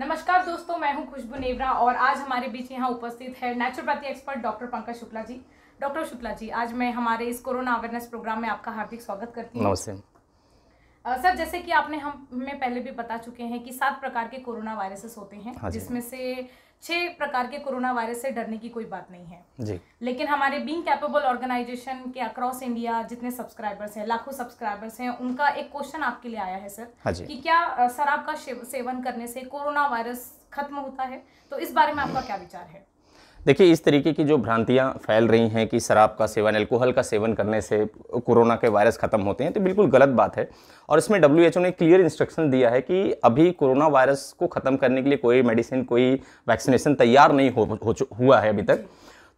नमस्कार दोस्तों मैं हूं खुशबू नेवरा और आज हमारे बीच यहाँ उपस्थित है naturopathy expert doctor Pankaj Shukla ji doctor Shukla ji आज मैं हमारे इस कोरोना अवेयरनेस प्रोग्राम में आपका हार्दिक स्वागत करती हूँ सर जैसे कि आपने हम हमें पहले भी बता चुके हैं कि सात प्रकार के कोरोना वायरसेस होते हैं हाँ जिसमें से छह प्रकार के कोरोना वायरस से डरने की कोई बात नहीं है जी लेकिन हमारे बींग कैपेबल ऑर्गेनाइजेशन के अक्रॉस इंडिया जितने सब्सक्राइबर्स हैं लाखों सब्सक्राइबर्स हैं उनका एक क्वेश्चन आपके लिए आया है सर हाँ जी। कि क्या शराब का सेवन करने से कोरोना वायरस खत्म होता है तो इस बारे में आपका क्या विचार है देखिए इस तरीके की जो भ्रांतियाँ फैल रही हैं कि शराब का सेवन एल्कोहल का सेवन करने से कोरोना के वायरस ख़त्म होते हैं तो बिल्कुल गलत बात है और इसमें डब्ल्यू ने क्लियर इंस्ट्रक्शन दिया है कि अभी कोरोना वायरस को ख़त्म करने के लिए कोई मेडिसिन कोई वैक्सीनेशन तैयार नहीं हो, हो हुआ है अभी तक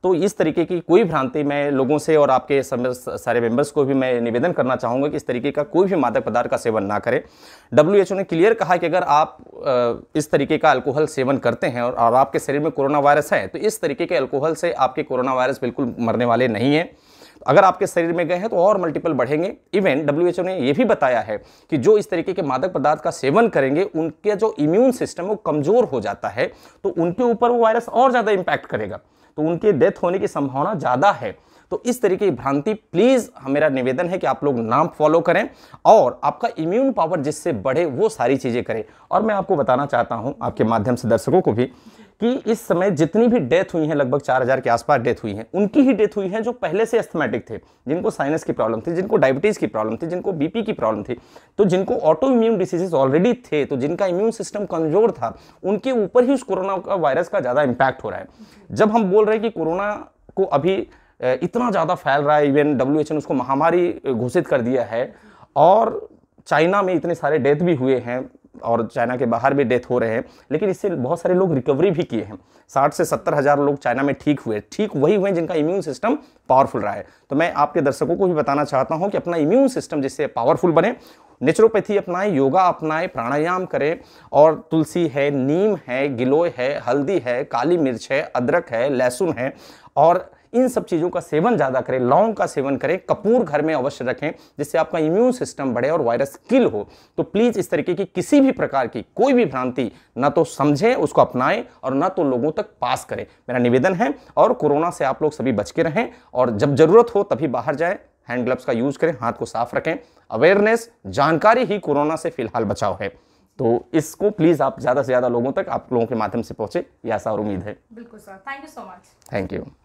तो इस तरीके की कोई भ्रांति मैं लोगों से और आपके सारे मेंबर्स को भी मैं निवेदन करना चाहूँगा कि इस तरीके का कोई भी मादक पदार्थ का सेवन ना करें डब्ल्यू ने क्लियर कहा कि अगर आप इस तरीके का अल्कोहल सेवन करते हैं और आपके शरीर में कोरोना वायरस है तो इस तरीके के अल्कोहल से आपके कोरोना वायरस बिल्कुल मरने वाले नहीं हैं अगर आपके शरीर में गए हैं तो और मल्टीपल बढ़ेंगे इवन डब्ल्यू ने यह भी बताया है कि जो इस तरीके के मादक पदार्थ का सेवन करेंगे उनके जो इम्यून सिस्टम वो कमज़ोर हो जाता है तो उनके ऊपर वो वायरस और ज़्यादा इम्पैक्ट करेगा तो उनके डेथ होने की संभावना ज़्यादा है तो इस तरीके की भ्रांति प्लीज़ मेरा निवेदन है कि आप लोग नाम फॉलो करें और आपका इम्यून पावर जिससे बढ़े वो सारी चीज़ें करें और मैं आपको बताना चाहता हूँ आपके माध्यम से दर्शकों को भी कि इस समय जितनी भी डेथ हुई हैं लगभग 4000 के आसपास डेथ हुई हैं उनकी ही डेथ हुई हैं जो पहले से एस्थमेटिक थे जिनको साइनस की प्रॉब्लम थी जिनको डायबिटीज़ की प्रॉब्लम थी जिनको बीपी की प्रॉब्लम थी तो जिनको ऑटो इम्यून डिसीजेज ऑलरेडी थे तो जिनका इम्यून सिस्टम कमज़ोर था उनके ऊपर ही उस कोरोना का वायरस का ज़्यादा इम्पैक्ट हो रहा है जब हम बोल रहे हैं कि कोरोना को अभी इतना ज़्यादा फैल रहा है इवन डब्ल्यू ने उसको महामारी घोषित कर दिया है और चाइना में इतने सारे डेथ भी हुए हैं और चाइना के बाहर भी डेथ हो रहे हैं लेकिन इससे बहुत सारे लोग रिकवरी भी किए हैं साठ से सत्तर हज़ार लोग चाइना में ठीक हुए ठीक वही हुए जिनका इम्यून सिस्टम पावरफुल रहा है तो मैं आपके दर्शकों को भी बताना चाहता हूँ कि अपना इम्यून सिस्टम जिससे पावरफुल बने नेचुरोपैथी अपनाएं योगा अपनाएं प्राणायाम करें और तुलसी है नीम है गिलोय है हल्दी है काली मिर्च है अदरक है लहसुन है और इन सब चीज़ों का सेवन ज़्यादा करें लौंग का सेवन करें कपूर घर में अवश्य रखें जिससे आपका इम्यून सिस्टम बढ़े और वायरस किल हो तो प्लीज़ इस तरीके की किसी भी प्रकार की कोई भी भ्रांति ना तो समझें उसको अपनाएं और ना तो लोगों तक पास करें मेरा निवेदन है और कोरोना से आप लोग सभी बच के रहें और जब ज़रूरत हो तभी बाहर जाए हैंड ग्लव्स का यूज़ करें हाथ को साफ रखें अवेयरनेस जानकारी ही कोरोना से फिलहाल बचाव है तो इसको प्लीज आप ज्यादा से ज्यादा लोगों तक आप लोगों के माध्यम से पहुंचे यह आशा और उम्मीद है बिल्कुल sir thank you so much thank you